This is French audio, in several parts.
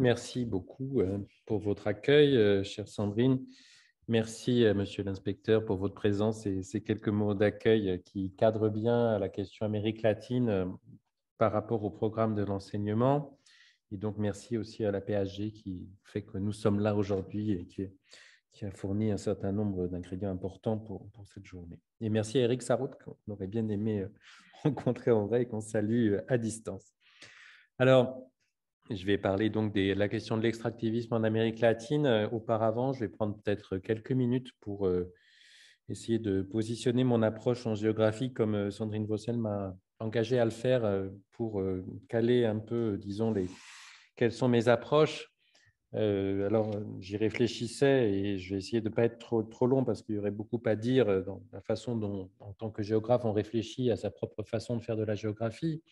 Merci beaucoup euh, pour votre accueil, euh, chère Sandrine. Merci, euh, monsieur l'inspecteur, pour votre présence et ces quelques mots d'accueil qui cadrent bien la question Amérique latine par rapport au programme de l'enseignement. Et donc, merci aussi à la PHG qui fait que nous sommes là aujourd'hui et qui, qui, a fourni un certain nombre d'ingrédients importants pour, cette journée. Et merci à Eric Sarraute, qu'on aurait bien aimé rencontrer en vrai et qu'on salue à distance. Alors, je vais parler donc de la question de l'extractivisme en Amérique latine. Euh, auparavant, je vais prendre peut-être quelques minutes pour euh, essayer de positionner mon approche en géographie comme euh, Sandrine Vossel m'a engagé à le faire pour caler un peu, disons, les, quelles sont mes approches. alors, j'y réfléchissais et je vais essayer de ne pas être trop, trop long parce qu'il y aurait beaucoup à dire dans la façon dont, en tant que géographe, on réfléchit à sa propre façon de faire de la géographie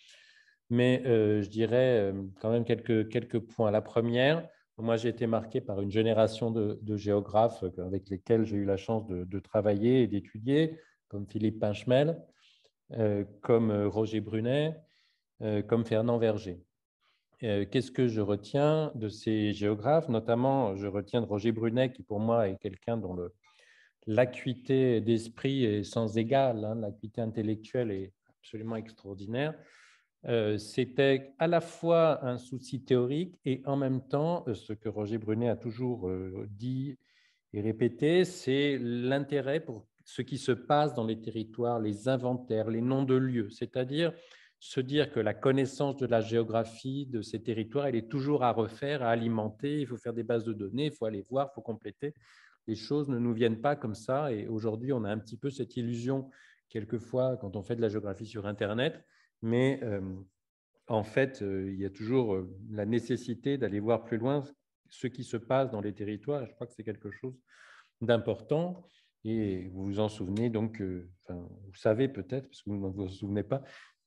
mais euh, je dirais euh, quand même quelques, quelques points. La première, moi j'ai été marqué par une génération de, géographes euh, avec lesquels j'ai eu la chance de, travailler et d'étudier, comme Philippe Pinchemel, comme Roger Brunet, comme Fernand Verger. Qu'est-ce que je retiens de ces géographes Notamment, je retiens de Roger Brunet, qui pour moi est quelqu'un dont l'acuité d'esprit est sans égale, hein. l'acuité intellectuelle est absolument extraordinaire. Euh, c'était à la fois un souci théorique et en même temps, euh, ce que Roger Brunet a toujours euh, dit et répété, c'est l'intérêt pour ce qui se passe dans les territoires, les inventaires, les noms de lieux, c'est-à-dire se dire que la connaissance de la géographie de ces territoires, elle est toujours à refaire, à alimenter, il faut faire des bases de données, il faut aller voir, il faut compléter. Les choses ne nous viennent pas comme ça et aujourd'hui, on a un petit peu cette illusion quelquefois quand on fait de la géographie sur Internet, mais en fait, il y a toujours la nécessité d'aller voir plus loin ce qui se passe dans les territoires. Je crois que c'est quelque chose d'important. Et vous vous en souvenez, donc, vous savez peut-être, parce que vous ne vous en souvenez pas,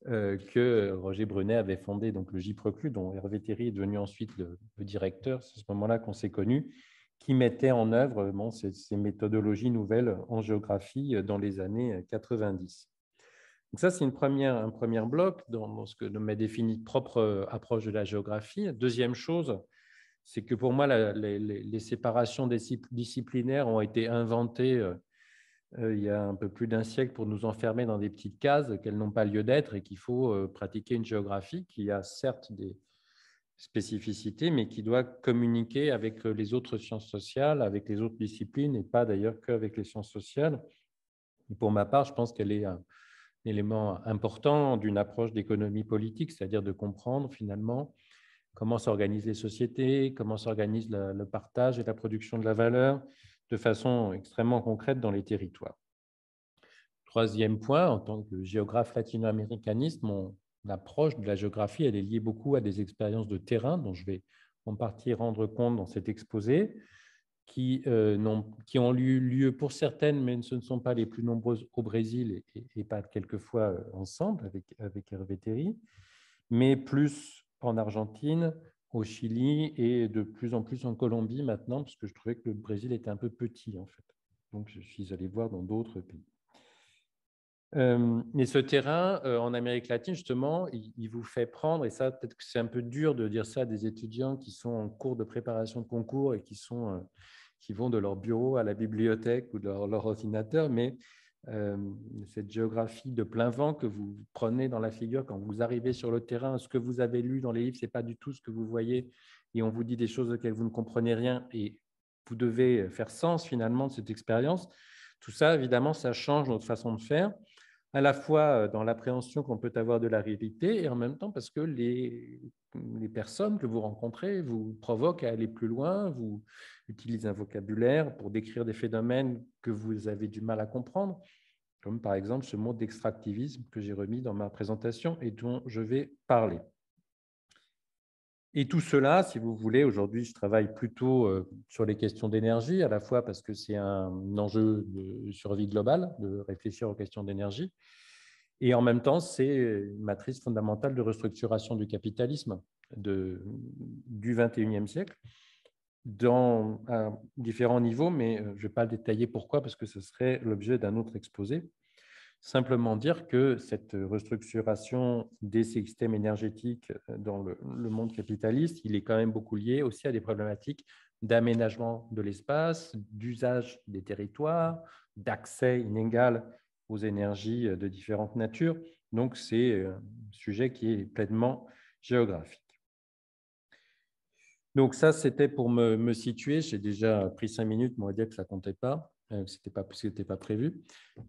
que Roger Brunet avait fondé donc, le JPRECLU, dont Hervé Théry est devenu ensuite le, directeur. C'est à ce moment-là qu'on s'est connus, qui mettait en œuvre ces méthodologies nouvelles en géographie dans les années 90 ça, c'est un premier bloc dans, ce que ma défini propre euh, approche de la géographie. Deuxième chose, c'est que pour moi, les, séparations disciplinaires ont été inventées euh, euh, il y a un peu plus d'un siècle pour nous enfermer dans des petites cases qu'elles n'ont pas lieu d'être et qu'il faut pratiquer une géographie qui a certes des spécificités, mais qui doit communiquer avec les autres sciences sociales, avec les autres disciplines, et pas d'ailleurs qu'avec les sciences sociales. pour ma part, je pense qu'elle est élément important d'une approche d'économie politique, c'est-à-dire de comprendre finalement comment s'organisent les sociétés, comment s'organise le, partage et la production de la valeur de façon extrêmement concrète dans les territoires. Troisième point, en tant que géographe latino-américaniste, mon approche de la géographie, elle est liée beaucoup à des expériences de terrain dont je vais en partie rendre compte dans cet exposé qui, euh, qui ont eu lieu pour certaines, mais ce ne sont pas les plus nombreuses au Brésil et, pas quelquefois euh, ensemble avec, avec Hervé Terry, mais plus en Argentine, au Chili et de plus en plus en Colombie maintenant, parce que je trouvais que le Brésil était un peu petit en fait. Donc je suis allé voir dans d'autres pays mais ce terrain en Amérique latine, justement, il, vous fait prendre, et ça, peut-être que c'est un peu dur de dire ça à des étudiants qui sont en cours de préparation de concours et qui, sont, qui vont de leur bureau à la bibliothèque ou de leur, leur ordinateur, mais cette géographie de plein vent que vous prenez dans la figure quand vous arrivez sur le terrain, ce que vous avez lu dans les livres, ce n'est pas du tout ce que vous voyez, et on vous dit des choses auxquelles vous ne comprenez rien, et vous devez faire sens finalement de cette expérience. Tout ça, évidemment, ça change notre façon de faire à la fois euh, dans l'appréhension qu'on peut avoir de la réalité et en même temps parce que les, personnes que vous rencontrez vous provoquent à aller plus loin, vous utilisez un vocabulaire pour décrire des phénomènes que vous avez du mal à comprendre, comme par exemple ce mot d'extractivisme que j'ai remis dans ma présentation et dont je vais parler. Et tout cela, si vous voulez, aujourd'hui, je travaille plutôt euh, sur les questions d'énergie, à la fois parce que c'est un enjeu de survie globale, de réfléchir aux questions d'énergie, et en même temps, c'est une matrice fondamentale de restructuration du capitalisme de, du XXIe siècle, dans à différents niveaux, mais euh, je ne vais pas détailler pourquoi, parce que ce serait l'objet d'un autre exposé. Simplement dire que cette restructuration des systèmes énergétiques euh, dans le, monde capitaliste, il est quand même beaucoup lié aussi à des problématiques d'aménagement de l'espace, d'usage des territoires, d'accès inégal aux énergies euh, de différentes natures. Donc, c'est euh, un sujet qui est pleinement géographique. Donc, ça, c'était pour me, me situer. J'ai déjà pris cinq minutes, moi dire que ça comptait pas ce n'était pas, c'était pas prévu.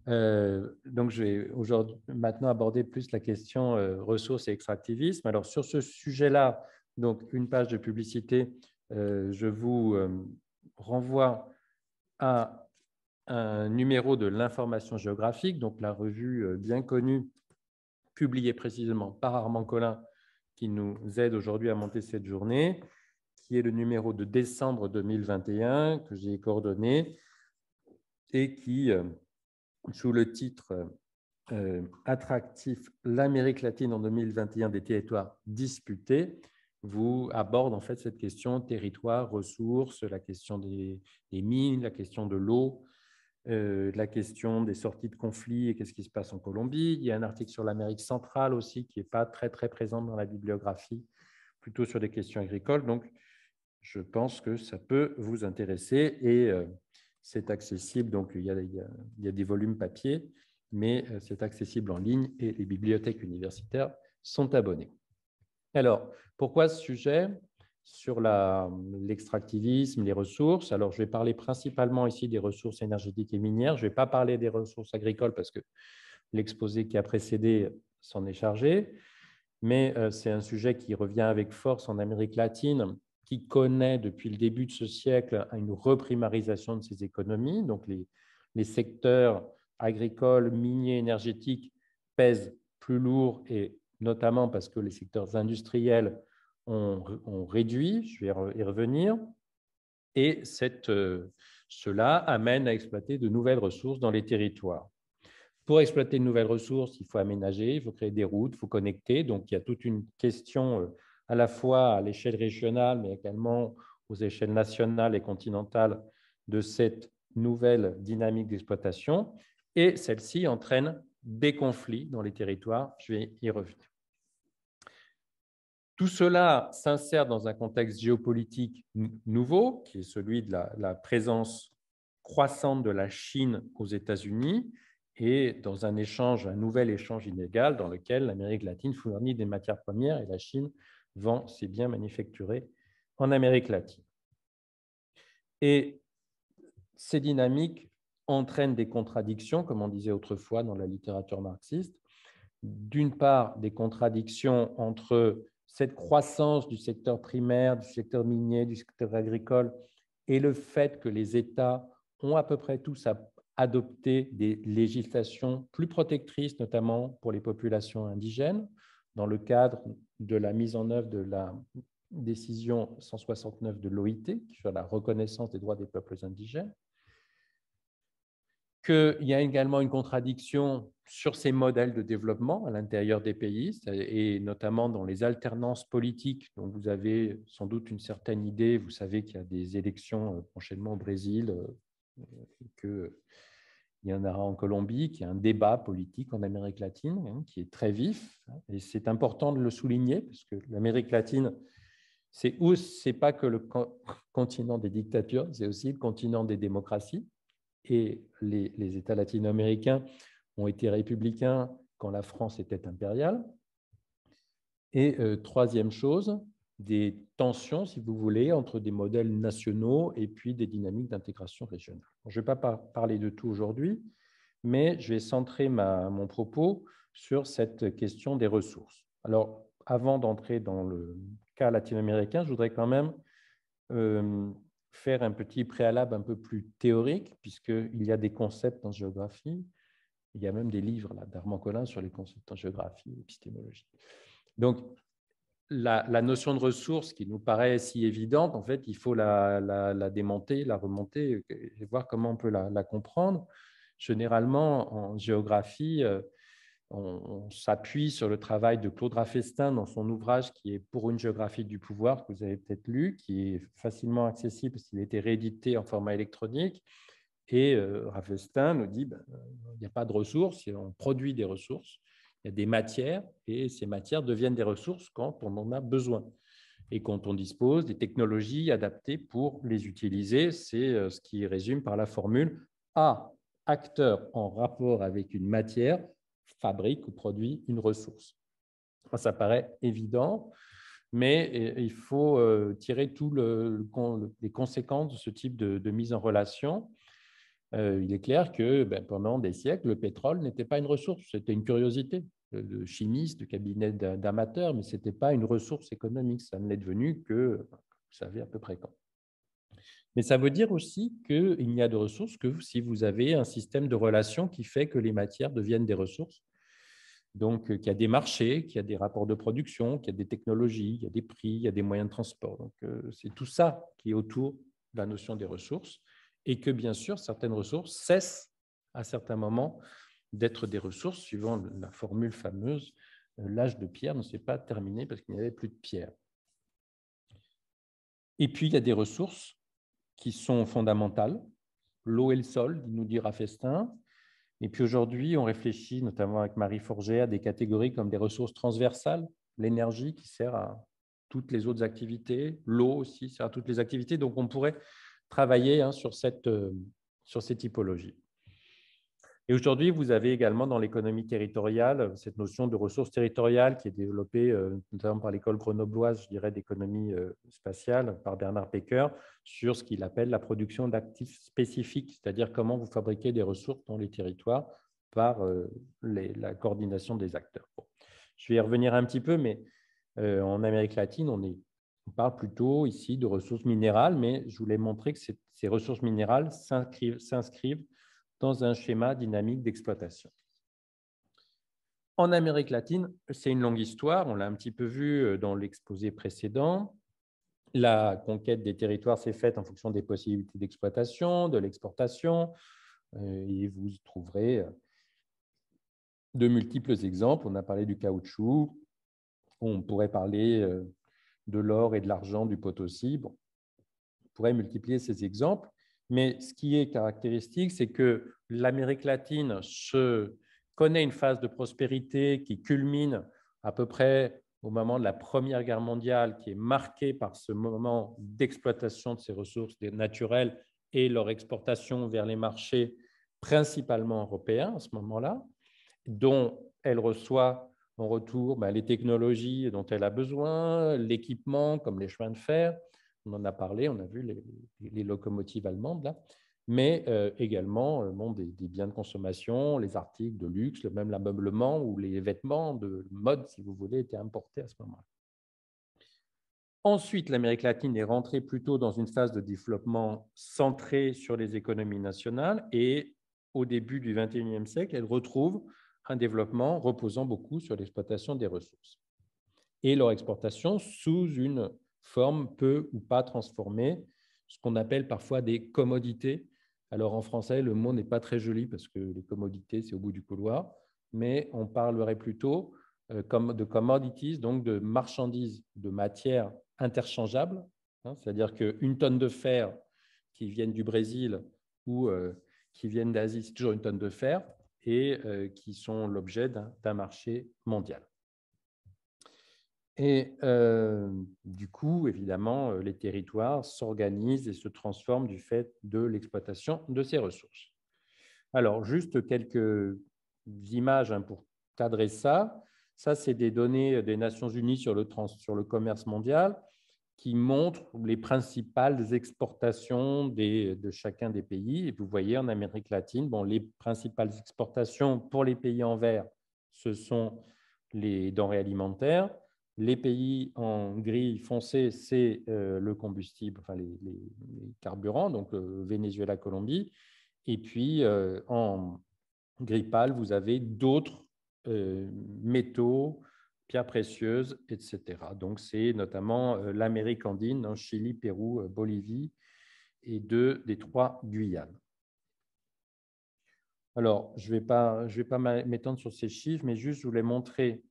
Euh, donc, je vais aujourd'hui, maintenant aborder plus la question euh, ressources et extractivisme. Alors, sur ce sujet-là, donc une page de publicité, euh, je vous renvoie à un numéro de l'information géographique, donc la revue bien connue, publiée précisément par Armand Collin, qui nous aide aujourd'hui à monter cette journée, qui est le numéro de décembre 2021 que j'ai coordonné et qui, euh, sous le titre euh, euh, Attractif l'Amérique latine en 2021 des territoires disputés, vous aborde en fait cette question territoire, ressources, la question des, mines, la question de l'eau, la question des sorties de conflits et qu'est-ce qui se passe en Colombie. Il y a un article sur l'Amérique centrale aussi qui n'est pas très très présent dans la bibliographie, plutôt sur des questions agricoles. Donc, je pense que ça peut vous intéresser et c'est accessible, donc il y, a, des volumes papier, mais euh, c'est accessible en ligne et les bibliothèques universitaires sont abonnées. Alors, pourquoi ce sujet sur l'extractivisme, les ressources. Alors, je vais parler principalement ici des ressources énergétiques et minières. Je ne vais pas parler des ressources agricoles parce que l'exposé qui a précédé s'en est chargé. Mais euh, c'est un sujet qui revient avec force en Amérique latine qui connaît depuis le début de ce siècle une reprimarisation de ses économies. Donc les, les secteurs agricoles, miniers, énergétiques pèsent plus lourd et notamment parce que les secteurs industriels ont, ont réduit, je vais y revenir, et cette, euh, cela amène à exploiter de nouvelles ressources dans les territoires. Pour exploiter de nouvelles ressources, il faut aménager, il faut créer des routes, il faut connecter, donc il y a toute une question euh, à la fois à l'échelle régionale, mais également aux échelles nationales et continentales de cette nouvelle dynamique d'exploitation. Et celle-ci entraîne des conflits dans les territoires. Je vais y revenir. Tout cela s'insère dans un contexte géopolitique nouveau, qui est celui de la, présence croissante de la Chine aux États-Unis et dans un un nouvel échange inégal dans lequel l'Amérique latine fournit des matières premières et la Chine vend ses biens manufacturés en Amérique latine. Et ces dynamiques entraînent des contradictions, comme on disait autrefois dans la littérature marxiste. D'une part, des contradictions entre cette croissance du secteur primaire, du secteur minier, du secteur agricole, et le fait que les États ont à peu près tous adopté des législations plus protectrices, notamment pour les populations indigènes, dans le cadre de la mise en œuvre de la décision 169 de l'OIT sur la reconnaissance des droits des peuples indigènes, qu'il y a également une contradiction sur ces modèles de développement à l'intérieur des pays, et notamment dans les alternances politiques dont vous avez sans doute une certaine idée. Vous savez qu'il y a des élections euh, prochainement au Brésil, euh, que il y en aura en Colombie, qui est un débat politique en Amérique latine hein, qui est très vif. Et c'est important de le souligner, parce que l'Amérique latine, c'est où n'est pas que le continent des dictatures, c'est aussi le continent des démocraties. Et les, États latino-américains ont été républicains quand la France était impériale. Et euh, troisième chose, des tensions, si vous voulez, entre des modèles nationaux et puis des dynamiques d'intégration régionale. Je ne vais pas parler de tout aujourd'hui, mais je vais centrer mon propos sur cette question des ressources. Alors, avant d'entrer dans le cas latino-américain, je voudrais quand même euh, faire un petit préalable un peu plus théorique, puisqu'il y a des concepts en géographie. Il y a même des livres d'Armand Collin sur les concepts en géographie et épistémologie. Donc, la, notion de ressource qui nous paraît si évidente, en fait, il faut la, démonter, la remonter et voir comment on peut la, comprendre. Généralement, en géographie, euh, on, s'appuie sur le travail de Claude Raffestin dans son ouvrage qui est Pour une géographie du pouvoir, que vous avez peut-être lu, qui est facilement accessible parce qu'il a été réédité en format électronique. Et euh, Raffestin nous dit qu'il ben, euh, il n'y a pas de ressources, on produit des ressources. Il y a des matières et ces matières deviennent des ressources quand on en a besoin et quand on dispose des technologies adaptées pour les utiliser. C'est euh, ce qui résume par la formule A, ah, acteur en rapport avec une matière, fabrique ou produit une ressource. Ça paraît évident, mais euh, il faut euh, tirer toutes les conséquences de ce type de mise en relation. Euh, il est clair que ben, pendant des siècles, le pétrole n'était pas une ressource, c'était une curiosité euh, de chimiste, de cabinet d'amateurs, mais ce n'était pas une ressource économique, ça ne l'est devenu que, vous savez, à peu près quand. Mais ça veut dire aussi qu'il n'y a de ressources que si vous avez un système de relations qui fait que les matières deviennent des ressources. Donc, euh, qu'il y a des marchés, qu'il y a des rapports de production, qu'il y a des technologies, il y a des prix, il y a des moyens de transport. Donc, c'est tout ça qui est autour de la notion des ressources et que bien sûr, certaines ressources cessent à certains moments d'être des ressources, suivant la formule fameuse, euh, l'âge de pierre ne s'est pas terminé parce qu'il n'y avait plus de pierre. Et puis, il y a des ressources qui sont fondamentales, l'eau et le sol, nous dira Festin. Et puis aujourd'hui, on réfléchit, notamment avec Marie Forger à des catégories comme des ressources transversales, l'énergie qui sert à toutes les autres activités, l'eau aussi sert à toutes les activités. Donc on pourrait travailler hein, sur, cette, euh, sur ces typologies. Et aujourd'hui, vous avez également dans l'économie territoriale euh, cette notion de ressources territoriales qui est développée euh, notamment par l'école grenobloise, je dirais, d'économie spatiale par Bernard Becker sur ce qu'il appelle la production d'actifs spécifiques, c'est-à-dire comment vous fabriquez des ressources dans les territoires par la coordination des acteurs. Je vais y revenir un petit peu, mais en Amérique latine, on est on parle plutôt ici de ressources minérales, mais je voulais montrer que ces ressources minérales s'inscrivent dans un schéma dynamique d'exploitation. En Amérique latine, c'est une longue histoire, on l'a un petit peu vu euh, dans l'exposé précédent. La conquête des territoires s'est faite en fonction des possibilités d'exploitation, de l'exportation, euh, et vous trouverez euh, de multiples exemples. On a parlé du caoutchouc, on pourrait parler de l'or et de l'argent du Potosi. aussi. on pourrait multiplier ces exemples, mais ce qui est caractéristique, c'est que l'Amérique latine connaît une phase de prospérité qui culmine à peu près au moment de la Première Guerre mondiale, qui est marquée par ce moment d'exploitation de ses ressources naturelles et leur exportation vers les marchés principalement européens à ce moment-là, dont elle reçoit en retour bah, les technologies dont elle a besoin, l'équipement comme les chemins de fer, on en a parlé, on a vu les, locomotives allemandes là, mais euh, également le euh, des, des, biens de consommation, les articles de luxe, même l'ameublement ou les vêtements de mode, si vous voulez, étaient importés à ce moment-là. Ensuite, l'Amérique latine est rentrée plutôt dans une phase de développement centrée sur les économies nationales et au début du XXIe siècle, elle retrouve un développement reposant beaucoup sur l'exploitation des ressources et leur exportation sous une forme peu ou pas transformée, ce qu'on appelle parfois des commodités. Alors en français, le mot n'est pas très joli parce que les commodités, c'est au bout du couloir, mais on parlerait plutôt euh, de commodities, donc de marchandises, de matières interchangeables, hein, c'est-à-dire qu'une tonne de fer qui viennent du Brésil ou euh, qui viennent d'Asie, c'est toujours une tonne de fer, et euh, qui sont l'objet d'un marché mondial. Et euh, du coup, évidemment, euh, les territoires s'organisent et se transforment du fait de l'exploitation de ces ressources. Alors, juste quelques images hein, pour cadrer ça. Ça, c'est des données des Nations Unies sur le commerce mondial qui montre les principales exportations de chacun des pays. Et vous voyez en Amérique latine, bon, les principales exportations pour les pays en vert, ce sont les denrées alimentaires. Les pays en gris foncé, c'est euh, le combustible, enfin les, carburants, donc euh, Venezuela, Colombie. Et puis euh, en gris pâle, vous avez d'autres métaux, pierres précieuses, etc. Donc, c'est notamment euh, l'Amérique andine, hein, Chili, Pérou, euh, Bolivie et deux des trois Guyane. Alors, je vais pas, je vais pas m'étendre sur ces chiffres, mais juste je voulais montrer,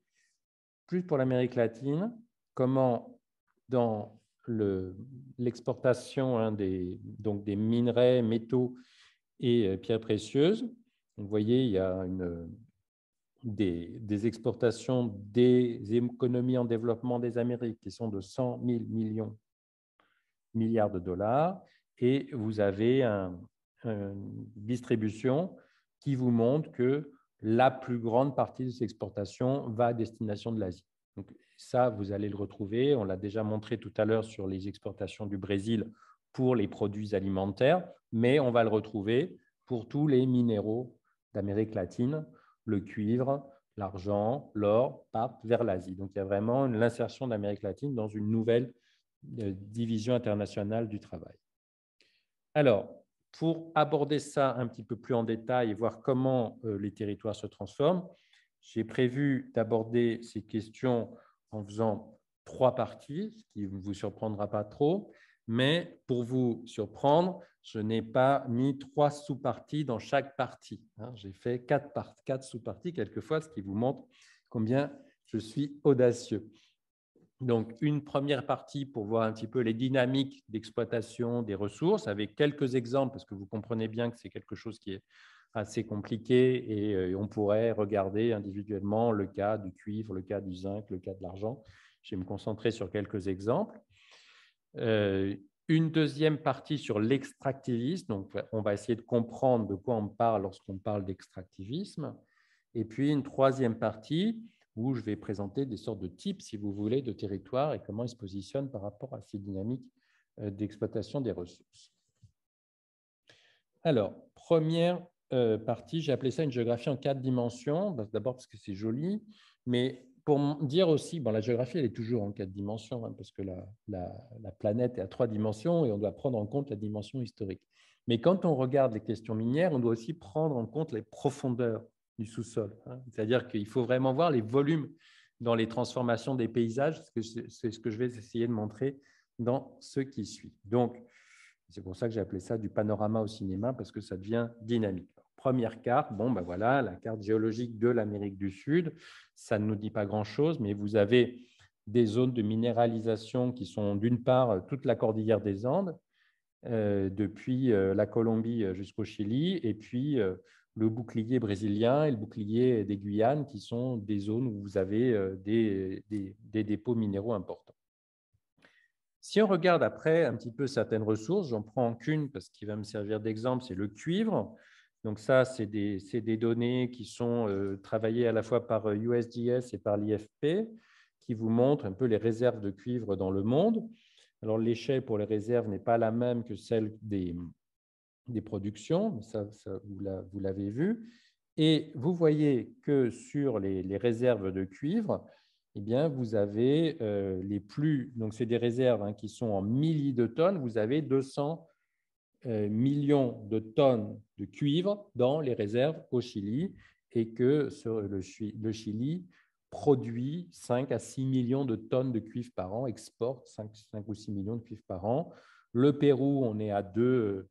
plus pour l'Amérique latine, comment dans l'exportation hein, des, donc des minerais, métaux et euh, pierres précieuses, vous voyez, il y a une, des, exportations des économies en développement des Amériques, qui sont de 100 000 millions, milliards de dollars, et vous avez une distribution qui vous montre que la plus grande partie de ces exportations va à destination de l'Asie. Donc ça, vous allez le retrouver. On l'a déjà montré tout à l'heure sur les exportations du Brésil pour les produits alimentaires, mais on va le retrouver pour tous les minéraux d'Amérique latine le cuivre, l'argent, l'or pape, vers l'Asie. Donc il y a vraiment l'insertion d'Amérique latine dans une nouvelle euh, division internationale du travail. Alors, pour aborder ça un petit peu plus en détail et voir comment euh, les territoires se transforment, j'ai prévu d'aborder ces questions en faisant trois parties, ce qui ne vous surprendra pas trop. Mais pour vous surprendre, je n'ai pas mis trois sous-parties dans chaque partie. Hein. J'ai fait quatre, sous-parties quelquefois, ce qui vous montre combien je suis audacieux. Donc, une première partie pour voir un petit peu les dynamiques d'exploitation des ressources, avec quelques exemples, parce que vous comprenez bien que c'est quelque chose qui est assez compliqué et euh, on pourrait regarder individuellement le cas du cuivre, le cas du zinc, le cas de l'argent. Je vais me concentrer sur quelques exemples. Euh, une deuxième partie sur l'extractivisme. Donc, on va essayer de comprendre de quoi on parle lorsqu'on parle d'extractivisme. Et puis, une troisième partie où je vais présenter des sortes de types, si vous voulez, de territoires et comment ils se positionnent par rapport à ces dynamiques euh, d'exploitation des ressources. Alors, première euh, partie, j'ai appelé ça une géographie en quatre dimensions, d'abord parce que c'est joli, mais pour dire aussi, bon, la géographie, elle est toujours en quatre dimensions, hein, parce que la, planète est à trois dimensions et on doit prendre en compte la dimension historique. Mais quand on regarde les questions minières, on doit aussi prendre en compte les profondeurs du sous-sol. Hein. C'est-à-dire qu'il faut vraiment voir les volumes dans les transformations des paysages, c'est ce que je vais essayer de montrer dans ce qui suit. Donc, c'est pour ça que j'ai appelé ça du panorama au cinéma, parce que ça devient dynamique. Première carte, bon, ben voilà, la carte géologique de l'Amérique du Sud, ça ne nous dit pas grand-chose, mais vous avez des zones de minéralisation qui sont d'une part toute la cordillère des Andes, euh, depuis euh, la Colombie euh, jusqu'au Chili, et puis le bouclier brésilien et le bouclier des Guyanes, qui sont des zones où vous avez des, des dépôts minéraux importants. Si on regarde après un petit peu certaines ressources, j'en prends qu'une parce qu'il va me servir d'exemple, c'est le cuivre. Donc ça, c'est des, données qui sont euh, travaillées à la fois par USDS euh, et par l'IFP, qui vous montrent un peu les réserves de cuivre dans le monde. Alors l'échelle pour les réserves n'est pas la même que celle des, productions, ça, ça vous l'avez vu. Et vous voyez que sur les, réserves de cuivre, eh bien, vous avez euh, les plus, donc c'est des réserves hein, qui sont en milliers de tonnes, vous avez 200 euh, millions de tonnes de cuivre dans les réserves au Chili et que le Chili produit 5 à 6 millions de tonnes de cuivre par an, exporte 5, ou 6 millions de cuivre par an. Le Pérou, on est à 2,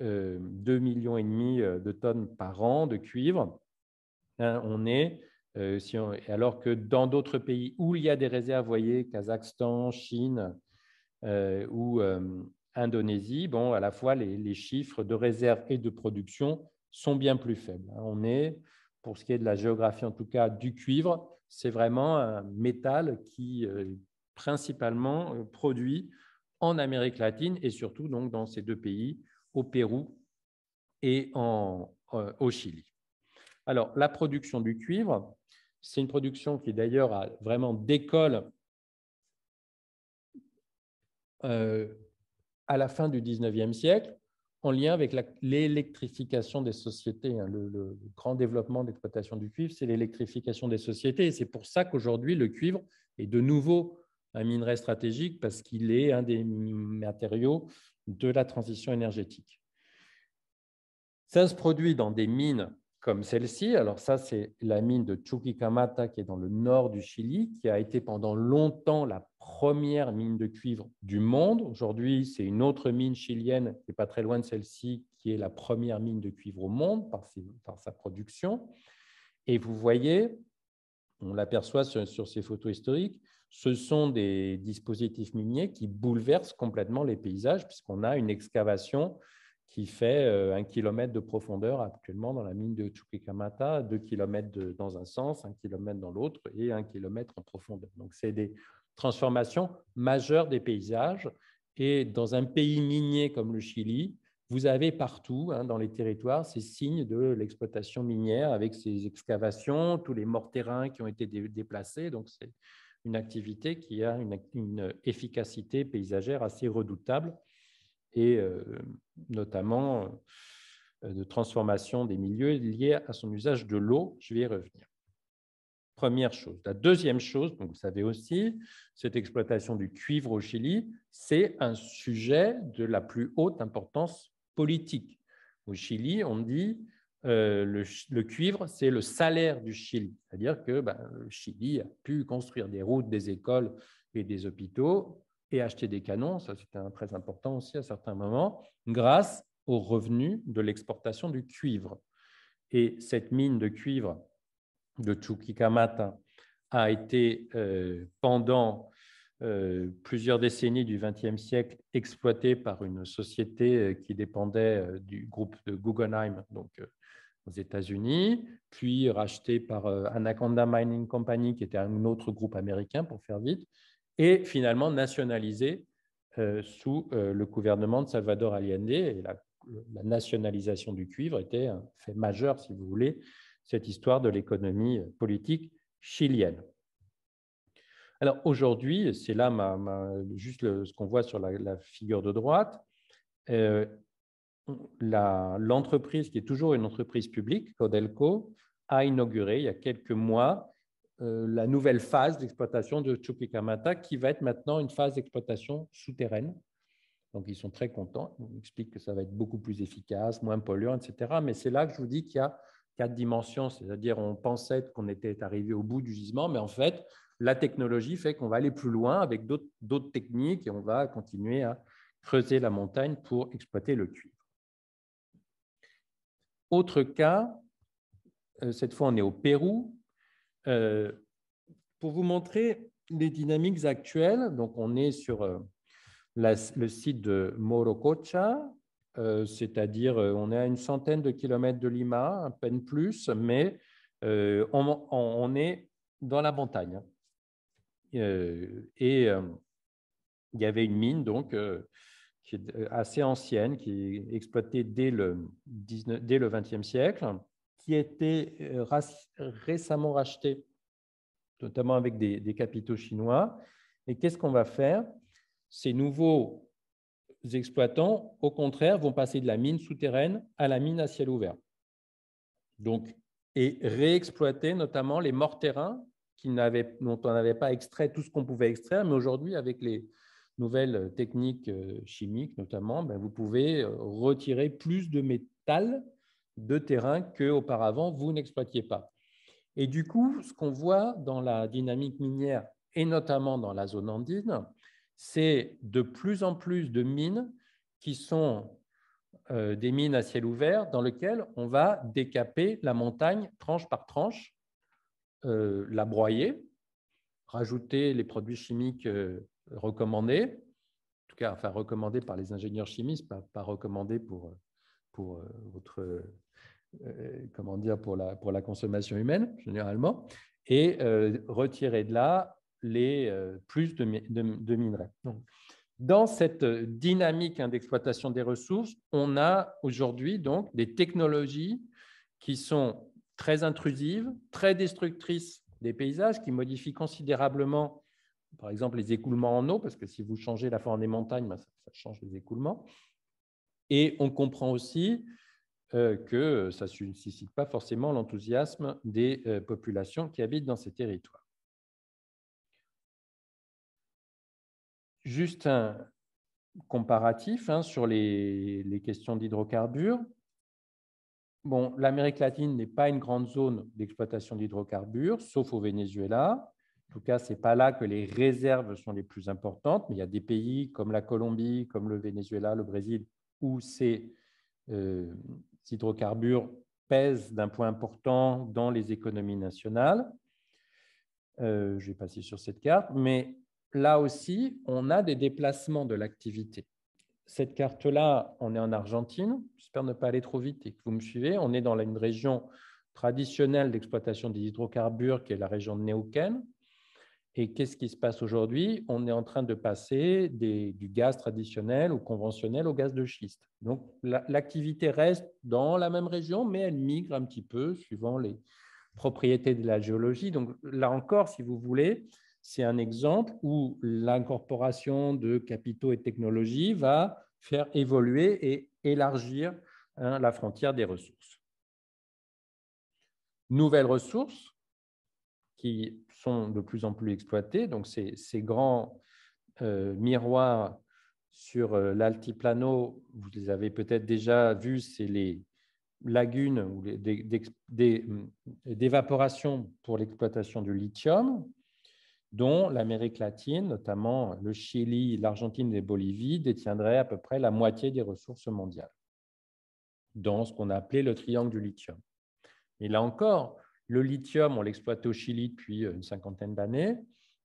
2 euh, millions et demi euh, de tonnes par an de cuivre. Hein, alors que dans d'autres pays où il y a des réserves, vous voyez, Kazakhstan, Chine, euh, Indonésie, bon, à la fois les, chiffres de réserve et de production sont bien plus faibles. Hein. On est, pour ce qui est de la géographie en tout cas, du cuivre, c'est vraiment un métal qui est euh, principalement euh, produit en Amérique latine et surtout donc dans ces deux pays, au Pérou et euh, au Chili. Alors, la production du cuivre, c'est une production qui d'ailleurs a vraiment décolle à la fin du 19e siècle, en lien avec l'électrification des sociétés. Hein. Le, grand développement d'exploitation du cuivre, c'est l'électrification des sociétés. Et c'est pour ça qu'aujourd'hui, le cuivre est de nouveau un minerai stratégique parce qu'il est un des matériaux de la transition énergétique. Ça se produit dans des mines comme celle-ci. Alors ça, c'est la mine de Chuquicamata qui est dans le nord du Chili, qui a été pendant longtemps la première mine de cuivre du monde. Aujourd'hui, c'est une autre mine chilienne qui n'est pas très loin de celle-ci, qui est la première mine de cuivre au monde par, par sa production. Et vous voyez, on l'aperçoit sur, ces photos historiques, ce sont des dispositifs miniers qui bouleversent complètement les paysages, puisqu'on a une excavation qui fait euh, un kilomètre de profondeur actuellement dans la mine de Chuquicamata, deux kilomètres dans un sens, un kilomètre dans l'autre et un kilomètre en profondeur. Donc, c'est des transformation majeure des paysages. Et dans un pays minier comme le Chili, vous avez partout hein, dans les territoires ces signes de l'exploitation minière avec ces excavations, tous les morts-terrains qui ont été déplacés. Donc c'est une activité qui a une, efficacité paysagère assez redoutable et euh, notamment euh, de transformation des milieux liés à son usage de l'eau. Je vais y revenir. Première chose. La deuxième chose, donc vous savez aussi, cette exploitation du cuivre au Chili, c'est un sujet de la plus haute importance politique. Au Chili, on dit euh, le, cuivre, c'est le salaire du Chili. C'est-à-dire que ben, le Chili a pu construire des routes, des écoles et des hôpitaux et acheter des canons, ça c'était très important aussi à certains moments, grâce aux revenus de l'exportation du cuivre. Et cette mine de cuivre de Chukikamata a été euh, pendant euh, plusieurs décennies du XXe siècle exploité par une société euh, qui dépendait du groupe de Guggenheim, donc aux États-Unis, puis racheté par Anaconda Mining Company, qui était un autre groupe américain, pour faire vite, et finalement nationalisé sous le gouvernement de Salvador Allende. Et la nationalisation du cuivre était un fait majeur, si vous voulez, cette histoire de l'économie euh, politique chilienne. Alors aujourd'hui, c'est là ma, juste ce qu'on voit sur la, figure de droite, euh, l'entreprise qui est toujours une entreprise publique, Codelco, a inauguré il y a quelques mois euh, la nouvelle phase d'exploitation de Chupicamata qui va être maintenant une phase d'exploitation souterraine. Donc ils sont très contents, ils expliquent que ça va être beaucoup plus efficace, moins polluant, etc. Mais c'est là que je vous dis qu'il y a quatre dimensions, c'est-à-dire on pensait qu'on était arrivé au bout du gisement, mais en fait, la technologie fait qu'on va aller plus loin avec d'autres techniques et on va continuer à creuser la montagne pour exploiter le cuivre. Autre cas, euh, cette fois on est au Pérou, euh, pour vous montrer les dynamiques actuelles, donc on est sur euh, le site de Morococha, euh, c'est-à-dire euh, on est à une centaine de kilomètres de Lima, à peine plus, mais euh, on, est dans la montagne. et il y avait une mine donc qui assez ancienne, qui est exploitée dès le, XXe 20e siècle, qui a été récemment rachetée, notamment avec des, des capitaux chinois. Et qu'est-ce qu'on va faire Ces nouveaux les exploitants, au contraire, vont passer de la mine souterraine à la mine à ciel ouvert. Donc, et réexploiter notamment les morts terrains qui dont on n'avait pas extrait tout ce qu'on pouvait extraire, mais aujourd'hui, avec les nouvelles techniques euh, chimiques notamment, ben, vous pouvez euh, retirer plus de métal de terrain qu'auparavant vous n'exploitiez pas. Et du coup, ce qu'on voit dans la dynamique minière et notamment dans la zone andine, c'est de plus en plus de mines qui sont euh, des mines à ciel ouvert dans lesquelles on va décaper la montagne tranche par tranche, euh, la broyer, rajouter les produits chimiques euh, recommandés, en tout cas enfin, recommandés par les ingénieurs chimistes, pas, pas recommandés pour, votre, comment dire, pour la consommation humaine généralement, et retirer de là les euh, plus de, minerais. dans cette euh, dynamique hein, d'exploitation des ressources, on a aujourd'hui donc des technologies qui sont très intrusives, très destructrices des paysages, qui modifient considérablement, par exemple, les écoulements en eau, parce que si vous changez la forme des montagnes, ben, ça, change les écoulements. Et on comprend aussi euh, que ça ne suscite pas forcément l'enthousiasme des populations qui habitent dans ces territoires. juste un comparatif hein, sur les, questions d'hydrocarbures. Bon, l'Amérique latine n'est pas une grande zone d'exploitation d'hydrocarbures, sauf au Venezuela. En tout cas, ce n'est pas là que les réserves sont les plus importantes, mais il y a des pays comme la Colombie, comme le Venezuela, le Brésil, où ces euh, hydrocarbures pèsent d'un point important dans les économies nationales. Euh, je vais passer sur cette carte, mais là aussi, on a des déplacements de l'activité. Cette carte-là, on est en Argentine. J'espère ne pas aller trop vite et que vous me suivez. On est dans une région traditionnelle d'exploitation des hydrocarbures, qui est la région de Neuquén. Et qu'est-ce qui se passe aujourd'hui On est en train de passer du gaz traditionnel ou conventionnel au gaz de schiste. Donc l'activité reste dans la même région, mais elle migre un petit peu suivant les propriétés de la géologie. Donc là encore, si vous voulez, c'est un exemple où l'incorporation de capitaux et technologies va faire évoluer et élargir hein, la frontière des ressources. Nouvelles ressources qui sont de plus en plus exploitées, donc ces, grands euh, miroirs sur euh, l'altiplano, vous les avez peut-être déjà vus, c'est les lagunes hum, d'évaporation pour l'exploitation du lithium, dont l'Amérique latine, notamment le Chili, l'Argentine et Bolivie, détiendraient à peu près la moitié des ressources mondiales, dans ce qu'on a appelé le triangle du lithium. Et là encore, le lithium, on l'exploite au Chili depuis euh, une cinquantaine d'années.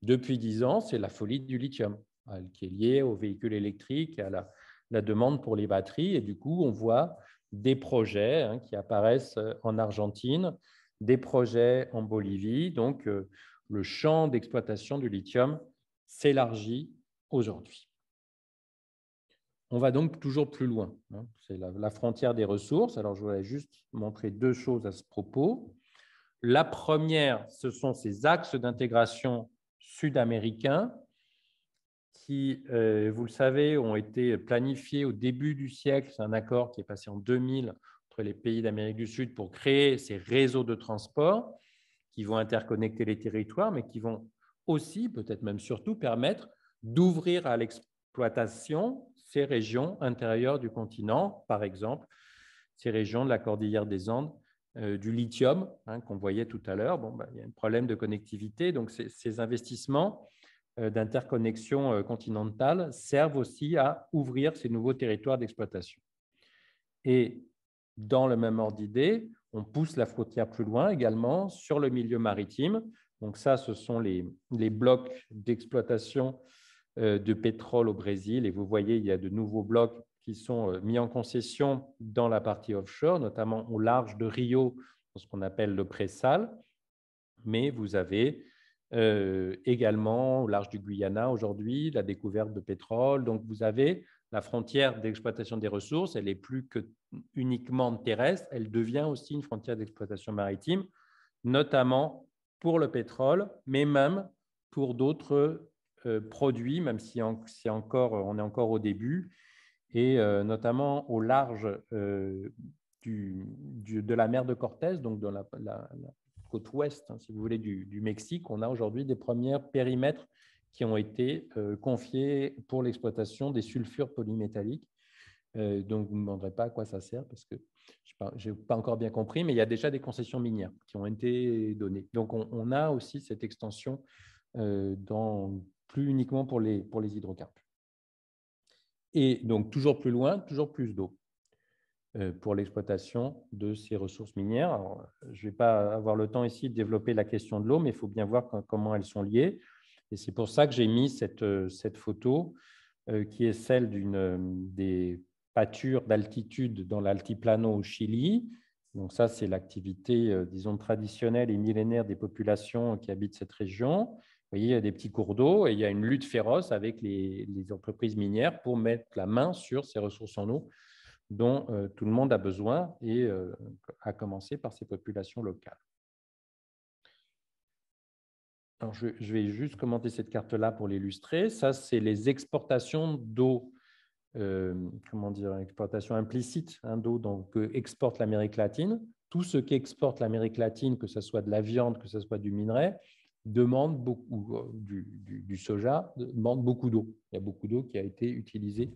Depuis dix ans, c'est la folie du lithium, euh, qui est liée aux véhicules électriques, à la, demande pour les batteries. Et du coup, on voit des projets hein, qui apparaissent euh, en Argentine, des projets en Bolivie. Donc, le champ d'exploitation du lithium s'élargit aujourd'hui. On va donc toujours plus loin. Hein. C'est la, frontière des ressources. Alors, je voulais juste montrer deux choses à ce propos. La première, ce sont ces axes d'intégration sud-américains qui, euh, vous le savez, ont été planifiés au début du siècle. C'est un accord qui est passé en 2000 entre les pays d'Amérique du Sud pour créer ces réseaux de transport qui vont interconnecter les territoires, mais qui vont aussi, peut-être même surtout, permettre d'ouvrir à l'exploitation ces régions intérieures du continent, par exemple, ces régions de la cordillère des Andes, euh, du lithium hein, qu'on voyait tout à l'heure. Bon, bah, il y a un problème de connectivité, donc ces investissements euh, d'interconnexion euh, continentale servent aussi à ouvrir ces nouveaux territoires d'exploitation. Et dans le même ordre d'idée, on pousse la frontière plus loin également sur le milieu maritime. Donc ça, ce sont les, blocs d'exploitation euh, de pétrole au Brésil. Et vous voyez, il y a de nouveaux blocs qui sont euh, mis en concession dans la partie offshore, notamment au large de Rio, dans ce qu'on appelle le pré-sal. Mais vous avez euh, également au large du Guyana aujourd'hui la découverte de pétrole. Donc vous avez la frontière d'exploitation des ressources, elle n'est plus que uniquement terrestre, elle devient aussi une frontière d'exploitation maritime, notamment pour le pétrole, mais même pour d'autres euh, produits, même si c'est encore, euh, on est encore au début, et euh, notamment au large du, de la mer de Cortés, donc dans la, côte ouest, hein, si vous voulez, du, du Mexique, on a aujourd'hui des premiers périmètres qui ont été euh, confiés pour l'exploitation des sulfures polymétalliques. Euh, donc, vous ne me demanderez pas à quoi ça sert parce que je n'ai pas, encore bien compris, mais il y a déjà des concessions minières qui ont été données. Donc, on, a aussi cette extension euh, dans, plus uniquement pour les, pour les hydrocarbures. Et donc, toujours plus loin, toujours plus d'eau pour l'exploitation de ces ressources minières. je ne vais pas avoir le temps ici de développer la question de l'eau, mais il faut bien voir comment elles sont liées. Et c'est pour ça que j'ai mis cette, euh, cette photo euh, qui est celle d'une euh, des pâtures d'altitude dans l'altiplano au Chili. Donc ça, c'est l'activité, disons, traditionnelle et millénaire des populations qui habitent cette région. Vous voyez, il y a des petits cours d'eau et il y a une lutte féroce avec les, entreprises minières pour mettre la main sur ces ressources en eau dont tout le monde a besoin et à commencer par ces populations locales je, vais juste commenter cette carte-là pour l'illustrer. Ça, c'est les exportations d'eau. Euh, comment dire, exportations implicites hein, d'eau donc, que exporte l'Amérique latine. Tout ce qui exporte l'Amérique latine, que ce soit de la viande, que ce soit du minerai, demande beaucoup, euh, du, soja, demande beaucoup d'eau. Il y a beaucoup d'eau qui a été utilisée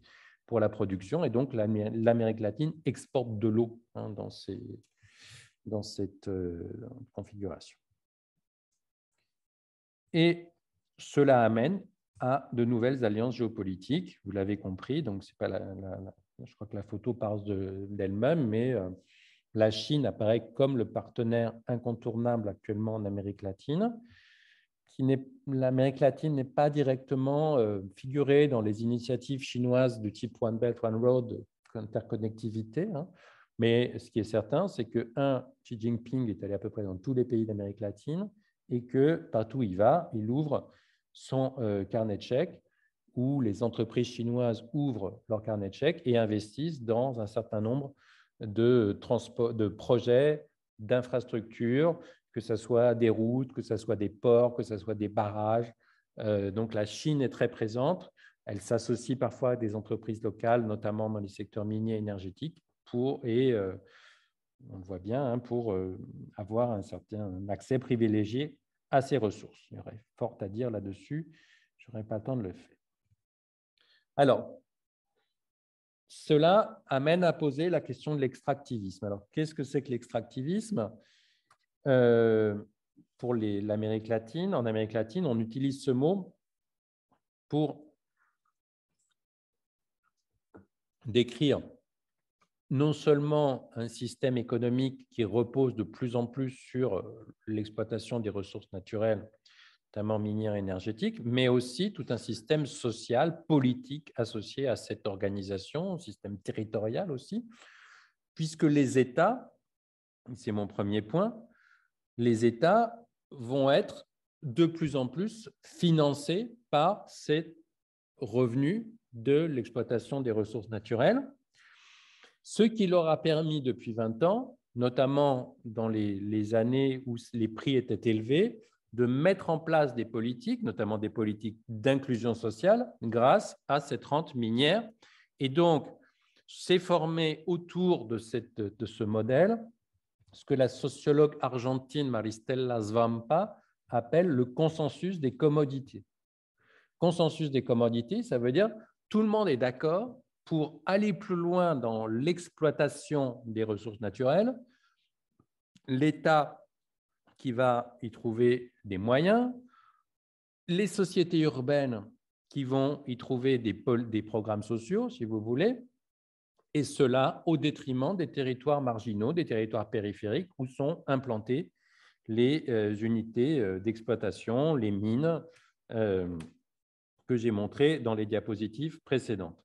pour la production. Et donc, l'Amérique latine exporte de l'eau hein, dans, cette euh, configuration. Et cela amène à de nouvelles alliances géopolitiques. Vous l'avez compris, donc c'est pas je crois que la photo parle d'elle-même, mais euh, la Chine apparaît comme le partenaire incontournable actuellement en Amérique latine. L'Amérique latine n'est pas directement euh, figurée dans les initiatives chinoises du type One Belt, One Road, interconnectivité. Hein. mais ce qui est certain, c'est que, un, Xi Jinping est allé à peu près dans tous les pays d'Amérique latine, et que partout où il va, il ouvre son euh, carnet de chèques où les entreprises chinoises ouvrent leur carnet de chèques et investissent dans un certain nombre de, de projets, d'infrastructures, que ce soit des routes, que ce soit des ports, que ce soit des barrages. Euh, donc la Chine est très présente. Elle s'associe parfois à des entreprises locales, notamment dans les secteurs miniers et énergétiques, pour, et euh, on le voit bien, hein, pour avoir un certain accès privilégié à ses ressources. Il y aurait fort à dire là-dessus, je n'aurais pas le temps de le faire. Alors, cela amène à poser la question de l'extractivisme. Alors, qu'est-ce que c'est que l'extractivisme euh, Pour l'Amérique latine, en Amérique latine, on utilise ce mot pour décrire non seulement un système économique qui repose de plus en plus sur euh, l'exploitation des ressources naturelles, notamment minières et énergétiques, mais aussi tout un système social, politique associé à cette organisation, système territorial aussi, puisque les États, c'est mon premier point, les États vont être de plus en plus financés par ces revenus de l'exploitation des ressources naturelles ce qui leur a permis depuis 20 ans, notamment dans les, années où les prix étaient élevés, de mettre en place des politiques, notamment des politiques d'inclusion sociale, grâce à cette rente minière. Et donc, s'est formé autour de, ce modèle ce que la sociologue argentine Maristella Svampa appelle le consensus des commodités. Consensus des commodités, ça veut dire tout le monde est d'accord pour aller plus loin dans l'exploitation des ressources naturelles, l'État qui va y trouver des moyens, les sociétés urbaines qui vont y trouver des, programmes sociaux, si vous voulez, et cela au détriment des territoires marginaux, des territoires périphériques où sont implantées les euh, unités euh, d'exploitation, les mines euh, que j'ai montrées dans les diapositives précédentes.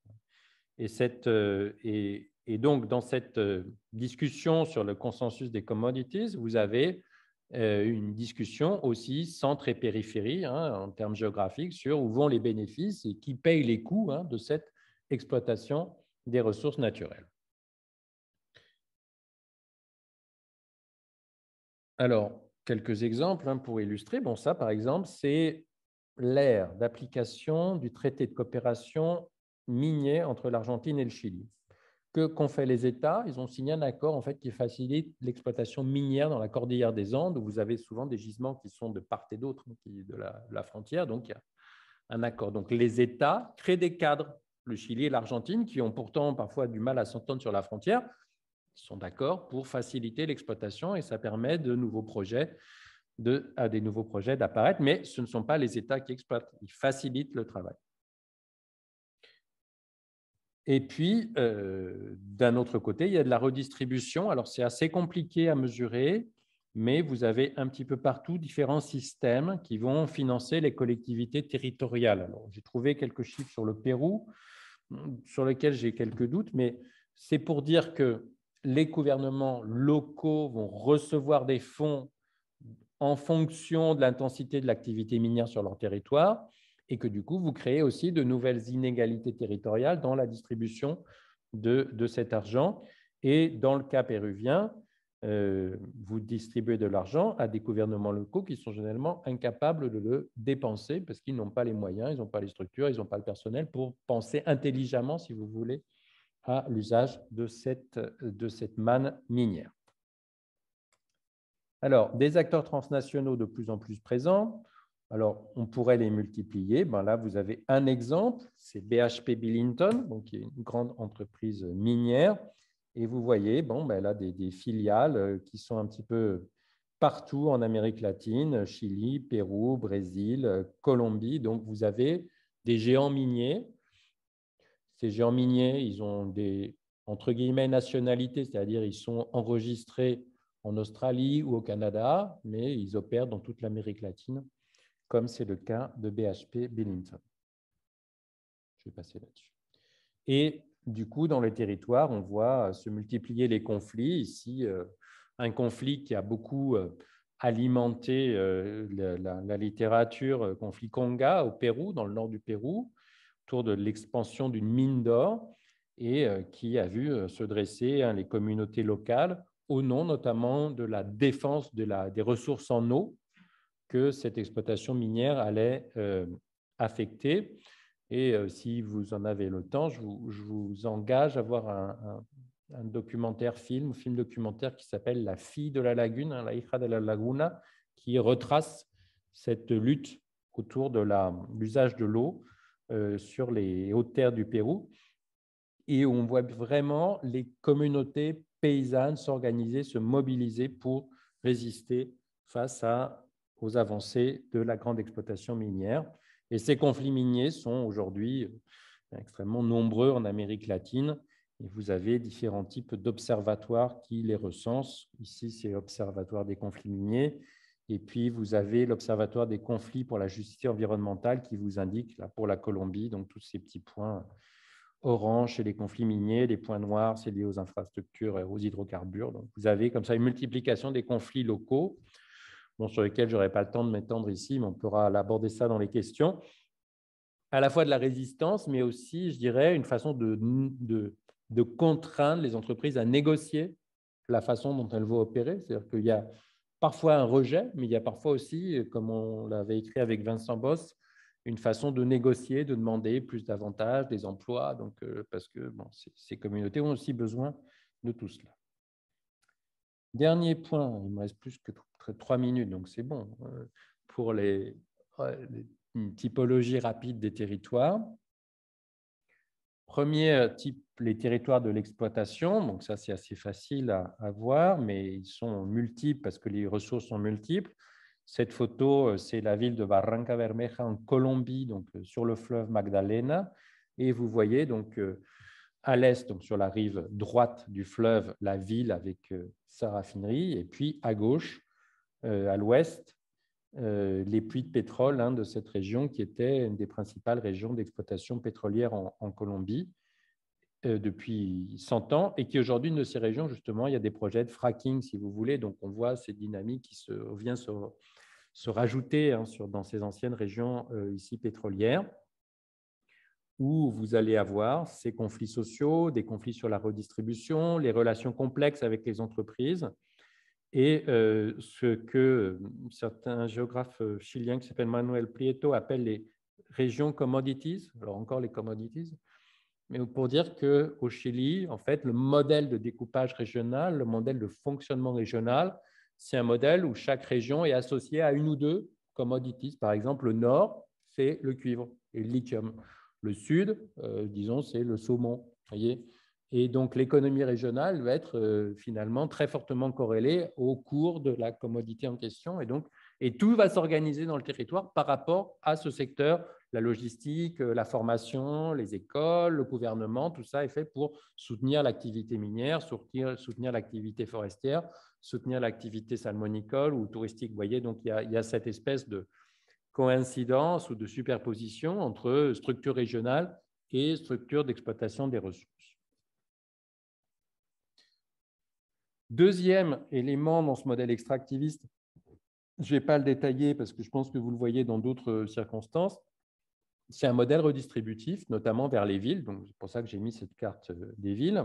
Et, cette, euh, et, donc, dans cette euh, discussion sur le consensus des commodities, vous avez euh, une discussion aussi centre et périphérie hein, en termes géographiques sur où vont les bénéfices et qui paye les coûts hein, de cette exploitation des ressources naturelles. Alors, quelques exemples hein, pour illustrer. Bon, ça, par exemple, c'est l'aire d'application du traité de coopération minier entre l'Argentine et le Chili. Que qu'ont fait les États Ils ont signé un accord en fait qui facilite l'exploitation minière dans la cordillère des Andes, où vous avez souvent des gisements qui sont de part et d'autre de la, frontière. Donc il y a un accord. Donc les États créent des cadres. Le Chili et l'Argentine, qui ont pourtant parfois du mal à s'entendre sur la frontière, sont d'accord pour faciliter l'exploitation et ça permet de nouveaux projets de, à des nouveaux projets d'apparaître, mais ce ne sont pas les États qui exploitent, ils facilitent le travail. Et puis, euh, d'un autre côté, il y a de la redistribution. Alors, c'est assez compliqué à mesurer, mais vous avez un petit peu partout différents systèmes qui vont financer les collectivités territoriales. Alors, j'ai trouvé quelques chiffres sur le Pérou, hum, sur lesquels j'ai quelques doutes, mais c'est pour dire que les gouvernements locaux vont recevoir des fonds en fonction de l'intensité de l'activité minière sur leur territoire et que du coup, vous créez aussi de nouvelles inégalités territoriales dans la distribution de, de cet argent. Et dans le cas péruvien, euh, vous distribuez de l'argent à des gouvernements locaux qui sont généralement incapables de le dépenser parce qu'ils n'ont pas les moyens, ils n'ont pas les structures, ils n'ont pas le personnel pour penser intelligemment, si vous voulez, à l'usage de cette, de cette manne minière. Alors, des acteurs transnationaux de plus en plus présents, alors, on pourrait les multiplier. Ben là, vous avez un exemple, c'est BHP Billington, qui est une grande entreprise minière. Et vous voyez, bon, elle ben a des, filiales euh, qui sont un petit peu partout en Amérique latine, Chili, Pérou, Brésil, euh, Colombie. Donc, vous avez des géants miniers. Ces géants miniers, ils ont des, entre guillemets, nationalités, c'est-à-dire ils sont enregistrés en Australie ou au Canada, mais ils opèrent dans toute l'Amérique latine comme c'est le cas de BHP Billington. Je vais passer là-dessus. Et du coup, dans le territoire, on voit euh, se multiplier les conflits. Ici, euh, un conflit qui a beaucoup euh, alimenté la, littérature, conflit Conga au Pérou, dans le nord du Pérou, autour de l'expansion d'une mine d'or, et qui a vu se dresser hein, les communautés locales au nom notamment de la défense des ressources en eau, que cette exploitation minière allait euh, affecter. Et euh, si vous en avez le temps, je vous, engage à voir un, documentaire film, film documentaire qui s'appelle La fille de la lagune, hein, La hija de la laguna, qui retrace cette lutte autour de l'usage de l'eau euh, sur les hautes terres du Pérou. Et on voit vraiment les communautés paysannes s'organiser, se mobiliser pour résister face à aux avancées de la grande exploitation minière. Et ces conflits miniers sont aujourd'hui euh, extrêmement nombreux en Amérique latine. Et vous avez différents types d'observatoires qui les recensent. Ici, c'est l'Observatoire des conflits miniers. Et puis, vous avez l'Observatoire des conflits pour la justice environnementale qui vous indique, là, pour la Colombie, donc tous ces petits points orange, c'est les conflits miniers, les points noirs, c'est lié aux infrastructures et aux hydrocarbures. Donc, vous avez comme ça une multiplication des conflits locaux sur lesquels je n'aurai pas le temps de m'étendre ici, mais on pourra aborder ça dans les questions. À la fois de la résistance, mais aussi, je dirais, une façon de, contraindre les entreprises à négocier la façon dont elles vont opérer. C'est-à-dire qu'il y a parfois un rejet, mais il y a parfois aussi, comme on l'avait écrit avec Vincent Boss, une façon de négocier, de demander plus d'avantages, des emplois, donc, euh, parce que ces communautés ont aussi besoin de tout cela. Dernier point, il me reste plus que trois minutes, donc c'est bon, euh, pour les, une typologie rapide des territoires. Premier euh, type, les territoires de l'exploitation. Donc ça, c'est assez facile à, voir, mais ils sont multiples parce que les ressources sont multiples. Cette photo, euh, c'est la ville de Barranca Bermeja en Colombie, donc sur le fleuve Magdalena. Et vous voyez donc à l'est, donc sur la rive droite du fleuve, la ville avec euh, sa raffinerie, et puis à gauche, euh, à l'ouest, euh, les puits de pétrole hein, de cette région qui était une des principales régions d'exploitation pétrolière en, Colombie depuis 100 ans et qui aujourd'hui, une de ces régions, justement, il y a des projets de fracking, si vous voulez. Donc, on voit ces dynamiques qui se, vient se, rajouter hein, dans ces anciennes régions ici pétrolières où vous allez avoir ces conflits sociaux, des conflits sur la redistribution, les relations complexes avec les entreprises. Et euh, ce que euh, certains géographes euh, chiliens qui s'appellent Manuel Prieto appellent les régions commodities, alors encore les commodities, mais pour dire qu'au Chili, en fait, le modèle de découpage régional, le modèle de fonctionnement régional, c'est un modèle où chaque région est associée à une ou deux commodities. Par exemple, le nord, c'est le cuivre et le lithium. Le sud, euh, disons, c'est le saumon. Voyez et donc l'économie régionale va être euh, finalement très fortement corrélée au cours de la commodité en question. Et donc, et tout va s'organiser dans le territoire par rapport à ce secteur, la logistique, euh, la formation, les écoles, le gouvernement, tout ça est fait pour soutenir l'activité minière, soutenir, l'activité forestière, soutenir l'activité salmonicole ou touristique. Vous voyez, donc il y a cette espèce de, coïncidence ou de superposition entre structure régionale et structure d'exploitation des ressources. Deuxième élément dans ce modèle extractiviste, je ne vais pas le détailler parce que je pense que vous le voyez dans d'autres circonstances, c'est un modèle redistributif, notamment vers les villes, donc c'est pour ça que j'ai mis cette carte euh, des villes,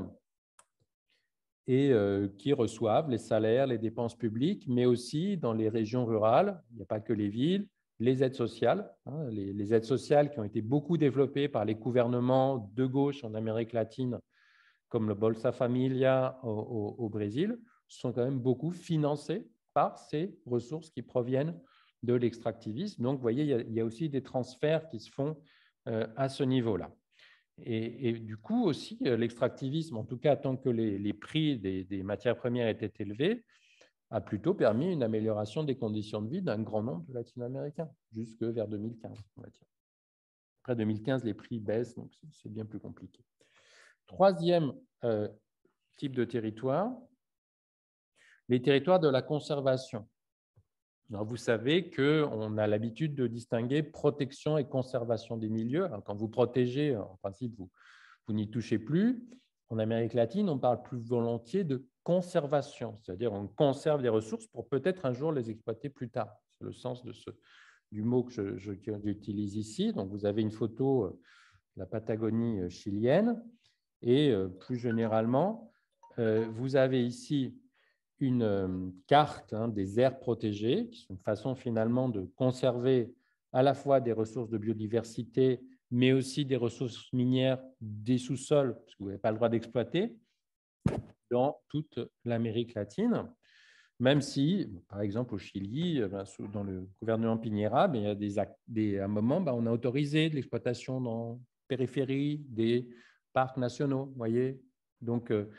et euh, qui reçoivent les salaires, les dépenses publiques, mais aussi dans les régions rurales, il n'y a pas que les villes, les aides sociales, hein, les, aides sociales qui ont été beaucoup développées par les gouvernements de gauche en Amérique latine, comme le Bolsa Familia au, Brésil, sont quand même beaucoup financées par ces ressources qui proviennent de l'extractivisme. Donc, vous voyez, il y, a, aussi des transferts qui se font euh, à ce niveau-là. Et, du coup, aussi, euh, l'extractivisme, en tout cas, tant que les, prix des, matières premières étaient élevés, a plutôt permis une amélioration des conditions de vie d'un grand nombre de latino-américains, jusque vers 2015, on va dire. Après 2015, les prix baissent, donc c'est bien plus compliqué. Troisième euh, type de territoire, les territoires de la conservation. Alors vous savez qu'on a l'habitude de distinguer protection et conservation des milieux. quand vous protégez, en principe, vous, vous n'y touchez plus. En Amérique latine, on parle plus volontiers de conservation, c'est-à-dire on conserve des ressources pour peut-être un jour les exploiter plus tard. C'est le sens du mot que j'utilise ici. Donc vous avez une photo euh, de la Patagonie euh, chilienne et euh, plus généralement, vous avez ici une carte hein, des aires protégées, qui sont une façon finalement de conserver à la fois des ressources de biodiversité, mais aussi des ressources minières des sous-sols, parce que vous n'avez pas le droit d'exploiter dans toute l'Amérique latine, même si, par exemple, au Chili, euh, ben, dans le gouvernement Piñera, ben, il y a des, des, à un moment, ben, on a autorisé de l'exploitation dans périphérie des parcs nationaux, voyez. Donc, euh,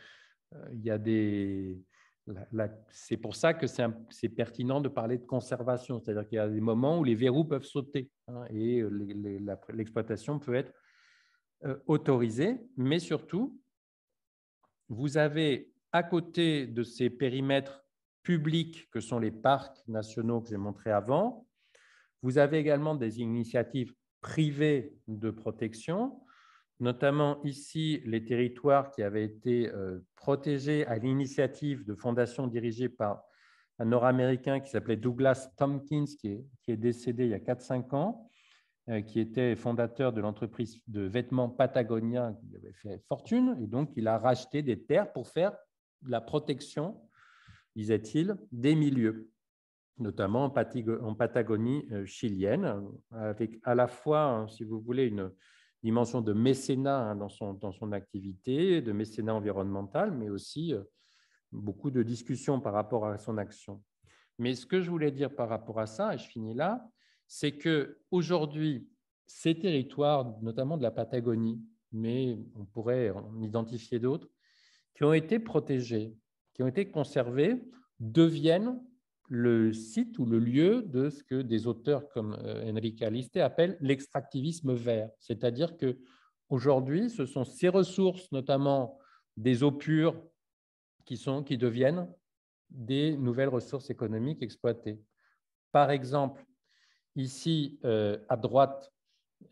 euh, il y a des, c'est pour ça que c'est pertinent de parler de conservation, c'est-à-dire qu'il y a des moments où les verrous peuvent sauter hein, et l'exploitation peut être autorisée, mais surtout, vous avez à côté de ces périmètres publics que sont les parcs nationaux que j'ai montrés avant, vous avez également des initiatives privées de protection, notamment ici les territoires qui avaient été euh, protégés à l'initiative de fondations dirigées par un Nord-Américain qui s'appelait Douglas Tompkins, qui qui est, décédé il y a 4-5 ans, euh, qui était fondateur de l'entreprise de vêtements patagoniens qui avait fait fortune, et donc il a racheté des terres pour faire la protection, disait-il, des milieux, notamment en, Patagonie euh, chilienne, avec à la fois, hein, si vous voulez, une dimension de mécénat hein, dans son, dans son activité, de mécénat environnemental, mais aussi euh, beaucoup de discussions par rapport à son action. Mais ce que je voulais dire par rapport à ça, et je finis là, c'est que aujourd'hui, ces territoires, notamment de la Patagonie, mais on pourrait en identifier d'autres, qui ont été protégés, qui ont été conservés, deviennent le site ou le lieu de ce que des auteurs comme euh, Enrique Aliste appellent l'extractivisme vert. C'est-à-dire que aujourd'hui, ce sont ces ressources, notamment des eaux pures, qui deviennent des nouvelles ressources économiques exploitées. Par exemple, Ici, euh, à droite,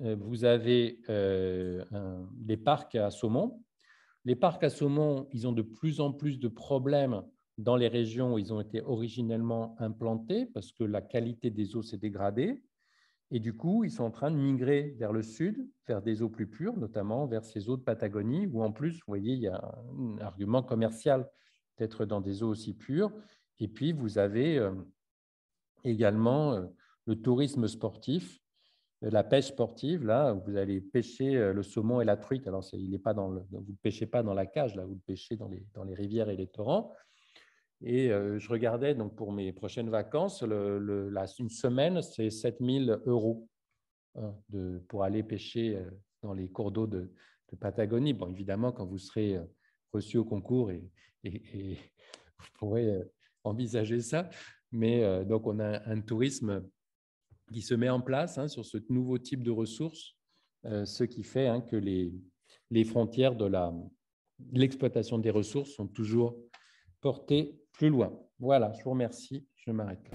euh, vous avez euh, les parcs à saumon. Les parcs à saumon, ils ont de plus en plus de problèmes dans les régions où ils ont été originellement implantés parce que la qualité des eaux s'est dégradée. Et du coup, ils sont en train de migrer vers le sud, vers des eaux plus pures, notamment vers ces eaux de Patagonie, où en plus, vous voyez, il y a un argument commercial d'être dans des eaux aussi pures. Et puis, vous avez également le tourisme sportif, euh, la pêche sportive, là, où vous allez pêcher euh, le saumon et la truite. Alors, il pas dans vous ne pêchez pas dans la cage, là, vous pêchez dans les, dans les rivières et les torrents. Et euh, je regardais donc pour mes prochaines vacances, le, la, une semaine, c'est 7000 euros hein, pour aller pêcher dans les cours d'eau de, Patagonie. Bon, évidemment, quand vous serez reçu au concours et, vous pourrez envisager ça. Mais donc, on a un tourisme qui se met en place hein, sur ce nouveau type de ressources, euh, ce qui fait hein, que les, les frontières de l'exploitation des ressources sont toujours portées plus loin. Voilà, je vous remercie, je m'arrête